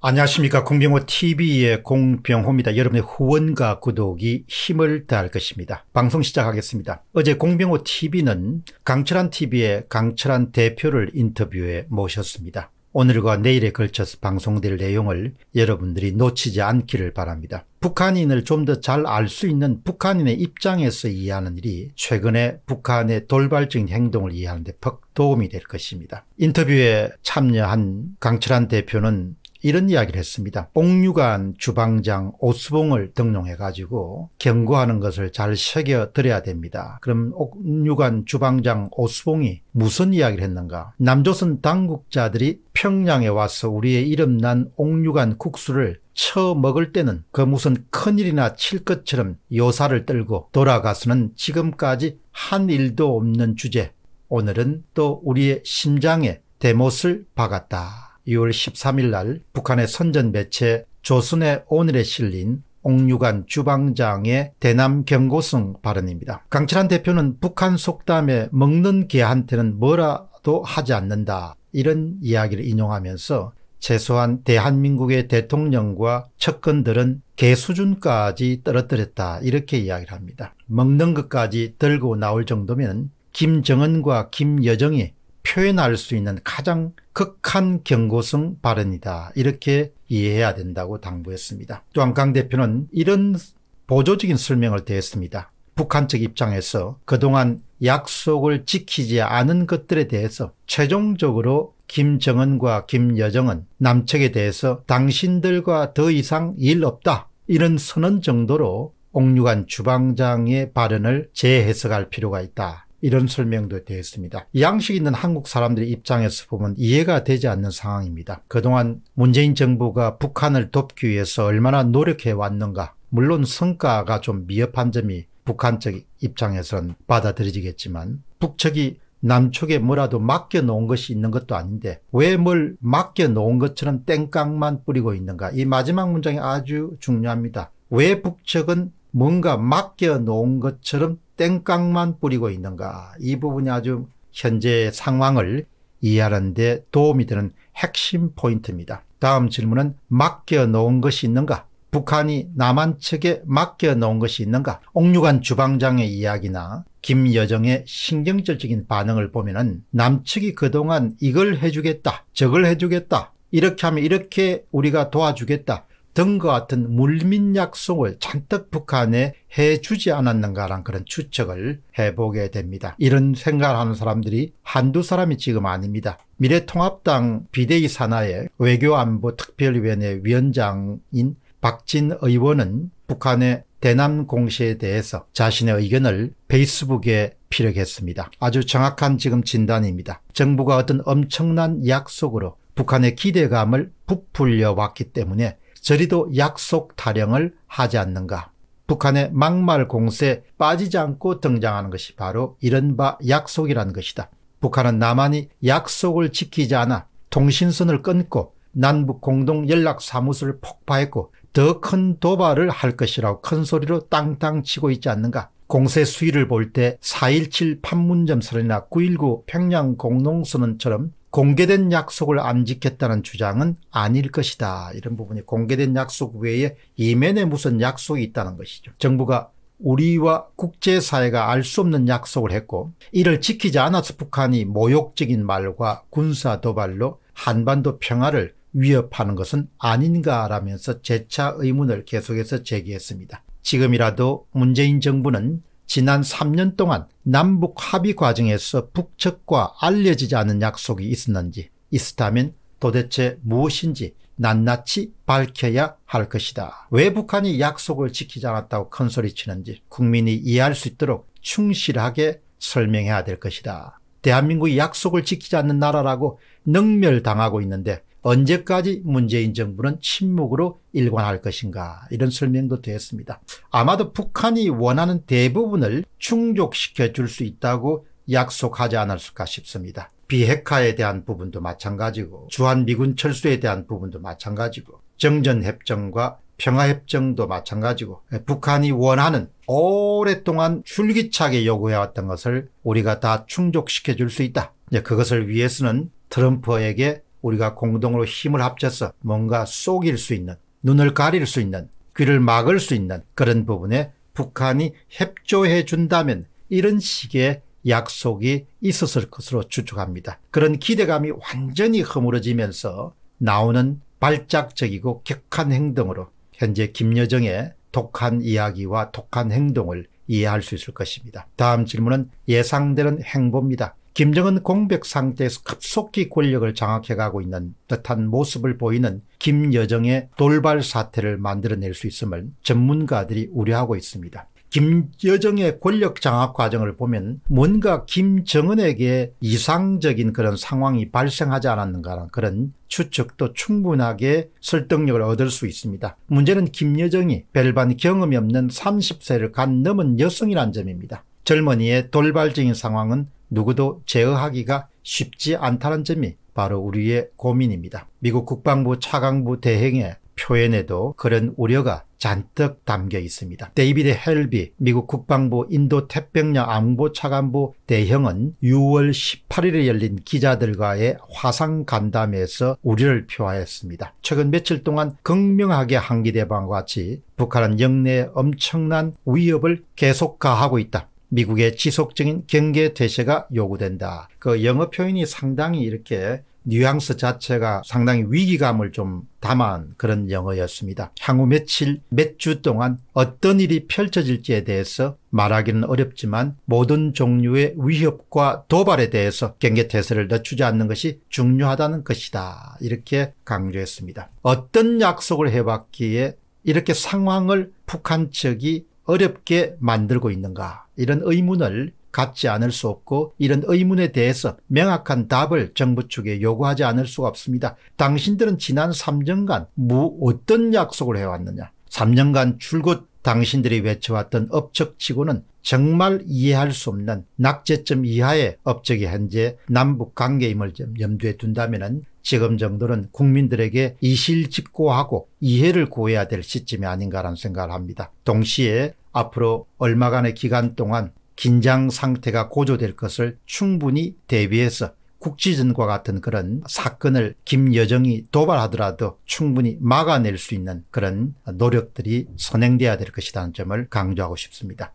안녕하십니까. 공병호 TV의 공병호입니다. 여러분의 후원과 구독이 힘을 다할 것입니다. 방송 시작하겠습니다. 어제 공병호 TV는 강철한 TV의 강철한 대표를 인터뷰에 모셨습니다. 오늘과 내일에 걸쳐서 방송될 내용을 여러분들이 놓치지 않기를 바랍니다. 북한인을 좀 더 잘 알 수 있는 북한인의 입장에서 이해하는 일이 최근에 북한의 돌발적인 행동을 이해하는 데 퍽 도움이 될 것입니다. 인터뷰에 참여한 강철한 대표는 이런 이야기를 했습니다. 뽕유관 주방장 오스봉을 등용해가지고 경고하는 것을 잘새겨드려야 됩니다. 그럼 옥유관 주방장 오스봉이 무슨 이야기를 했는가? 남조선 당국자들이 평양에 와서 우리의 이름난 옥유관 국수를 처먹을 때는 그 무슨 큰일이나 칠 것처럼 요사를 떨고 돌아가서는 지금까지 한 일도 없는 주제 오늘은 또 우리의 심장에 대못을 박았다. 2월 13일 날 북한의 선전 매체 조선의 오늘에 실린 옥류관 주방장의 대남 경고성 발언입니다. 강철한 대표는 북한 속담에 먹는 개한테는 뭐라도 하지 않는다 이런 이야기를 인용하면서 최소한 대한민국의 대통령과 측근들은 개 수준까지 떨어뜨렸다 이렇게 이야기를 합니다. 먹는 것까지 들고 나올 정도면 김정은과 김여정이 표현할 수 있는 가장 극한 경고성 발언이다. 이렇게 이해해야 된다고 당부했습니다. 또한 강 대표는 이런 보조적인 설명을 대했습니다. 북한 측 입장에서 그동안 약속을 지키지 않은 것들에 대해서 최종적으로 김정은과 김여정은 남측에 대해서 당신들과 더 이상 일 없다 이런 선언 정도로 옥류관 주방장의 발언을 재해석할 필요가 있다. 이런 설명도 되었습니다. 양식 있는 한국 사람들의 입장에서 보면 이해가 되지 않는 상황입니다. 그동안 문재인 정부가 북한을 돕기 위해서 얼마나 노력해 왔는가 물론 성과가 좀 미흡한 점이 북한 측 입장에서는 받아들여지겠지만 북측이 남쪽에 뭐라도 맡겨놓은 것이 있는 것도 아닌데 왜 뭘 맡겨놓은 것처럼 땡깡만 뿌리고 있는가 이 마지막 문장이 아주 중요합니다. 왜 북측은 뭔가 맡겨놓은 것처럼 땡깡만 뿌리고 있는가 이 부분이 아주 현재 상황을 이해하는 데 도움이 되는 핵심 포인트입니다. 다음 질문은 맡겨놓은 것이 있는가? 북한이 남한 측에 맡겨놓은 것이 있는가? 옥류관 주방장의 이야기나 김여정의 신경질적인 반응을 보면 은 남측이 그동안 이걸 해주겠다, 저걸 해주겠다, 이렇게 하면 이렇게 우리가 도와주겠다, 등과 같은 물민 약속을 잔뜩 북한에 해주지 않았는가란 그런 추측을 해보게 됩니다. 이런 생각을 하는 사람들이 한두 사람이 지금 아닙니다. 미래통합당 비대위 산하의 외교안보특별위원회 위원장인 박진 의원은 북한의 대남 공시에 대해서 자신의 의견을 페이스북에 피력했습니다. 아주 정확한 지금 진단입니다. 정부가 어떤 엄청난 약속으로 북한의 기대감을 부풀려 왔기 때문에 저리도 약속 타령을 하지 않는가. 북한의 막말 공세에 빠지지 않고 등장하는 것이 바로 이른바 약속이라는 것이다. 북한은 남한이 약속을 지키지 않아 통신선을 끊고 남북 공동 연락 사무소를 폭파했고 더 큰 도발을 할 것이라고 큰 소리로 땅땅 치고 있지 않는가. 공세 수위를 볼 때 4.17 판문점 선이나9.19 평양 공동선언처럼 공개된 약속을 안 지켰다는 주장은 아닐 것이다. 이런 부분이 공개된 약속 외에 이면에 무슨 약속이 있다는 것이죠. 정부가 우리와 국제사회가 알 수 없는 약속을 했고 이를 지키지 않아서 북한이 모욕적인 말과 군사 도발로 한반도 평화를 위협하는 것은 아닌가라면서 재차 의문을 계속해서 제기했습니다. 지금이라도 문재인 정부는 지난 3년 동안 남북 합의 과정에서 북측과 알려지지 않은 약속이 있었는지 있었다면 도대체 무엇인지 낱낱이 밝혀야 할 것이다. 왜 북한이 약속을 지키지 않았다고 큰소리치는지 국민이 이해할 수 있도록 충실하게 설명해야 될 것이다. 대한민국이 약속을 지키지 않는 나라라고 능멸당하고 있는데 언제까지 문재인 정부는 침묵으로 일관할 것인가 이런 설명도 되었습니다. 아마도 북한이 원하는 대부분을 충족시켜 줄 수 있다고 약속하지 않았을까 싶습니다. 비핵화에 대한 부분도 마찬가지고 주한미군 철수에 대한 부분도 마찬가지고 정전협정과 평화협정도 마찬가지고 북한이 원하는 오랫동안 줄기차게 요구해왔던 것을 우리가 다 충족시켜 줄 수 있다. 그것을 위해서는 트럼프에게 우리가 공동으로 힘을 합쳐서 뭔가 속일 수 있는 눈을 가릴 수 있는 귀를 막을 수 있는 그런 부분에 북한이 협조해 준다면 이런 식의 약속이 있었을 것으로 추측합니다. 그런 기대감이 완전히 허물어지면서 나오는 발작적이고 격한 행동으로 현재 김여정의 독한 이야기와 독한 행동을 이해할 수 있을 것입니다. 다음 질문은 예상되는 행보입니다. 김정은 공백 상태에서 급속히 권력을 장악해가고 있는 듯한 모습을 보이는 김여정의 돌발 사태를 만들어낼 수 있음을 전문가들이 우려하고 있습니다. 김여정의 권력 장악 과정을 보면 뭔가 김정은에게 이상적인 그런 상황이 발생하지 않았는가라는 그런 추측도 충분하게 설득력을 얻을 수 있습니다. 문제는 김여정이 별반 경험이 없는 30세를 간 넘은 여성이란 점입니다. 젊은이의 돌발적인 상황은 누구도 제어하기가 쉽지 않다는 점이 바로 우리의 고민입니다. 미국 국방부 차관부 대행의 표현에도 그런 우려가 잔뜩 담겨 있습니다. 데이비드 헬비 미국 국방부 인도 태평양 안보 차관부 대형은 6월 18일에 열린 기자들과의 화상 간담회에서 우려를 표하였습니다. 최근 며칠 동안 극명하게 한기 대방과 같이 북한은 영내에 엄청난 위협을 계속 가하고 있다. 미국의 지속적인 경계 대세가 요구된다. 그 영어 표현이 상당히 이렇게 뉘앙스 자체가 상당히 위기감을 좀 담한 그런 영어였습니다. 향후 며칠, 몇 주 동안 어떤 일이 펼쳐질지에 대해서 말하기는 어렵지만 모든 종류의 위협과 도발에 대해서 경계태세를 늦추지 않는 것이 중요하다는 것이다. 이렇게 강조했습니다. 어떤 약속을 해봤기에 이렇게 상황을 북한 측이 어렵게 만들고 있는가 이런 의문을 갖지 않을 수 없고 이런 의문에 대해서 명확한 답을 정부 측에 요구하지 않을 수가 없습니다. 당신들은 지난 3년간 무 뭐 어떤 약속을 해왔느냐 3년간 줄곧 당신들이 외쳐왔던 업적치고는 정말 이해할 수 없는 낙제점 이하의 업적이 현재 남북 관계임을 염두에 둔다면 지금 정도는 국민들에게 이실직고하고 이해를 구해야 될 시점이 아닌가라는 생각을 합니다. 동시에 앞으로 얼마간의 기간 동안 긴장 상태가 고조될 것을 충분히 대비해서 국지전과 같은 그런 사건을 김여정이 도발하더라도 충분히 막아낼 수 있는 그런 노력들이 선행돼야 될 것이라는 점을 강조하고 싶습니다.